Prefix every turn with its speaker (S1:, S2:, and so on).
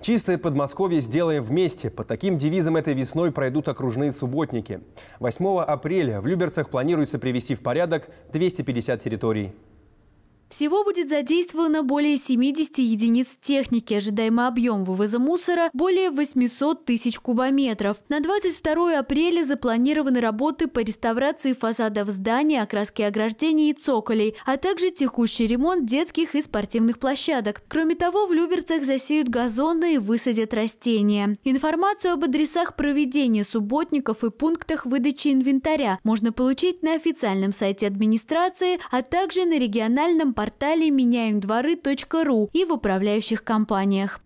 S1: Чистое Подмосковье сделаем вместе. По таким девизам этой весной пройдут окружные субботники. 8 апреля в Люберцах планируется привести в порядок 250 территорий.
S2: Всего будет задействовано более 70 единиц техники. Ожидаемый объем вывоза мусора – более 800 тысяч кубометров. На 22 апреля запланированы работы по реставрации фасадов здания, окраске ограждений и цоколей, а также текущий ремонт детских и спортивных площадок. Кроме того, в Люберцах засеют газоны и высадят растения. Информацию об адресах проведения субботников и пунктах выдачи инвентаря можно получить на официальном сайте администрации, а также на региональном портале меняемдворы.ру и в управляющих компаниях.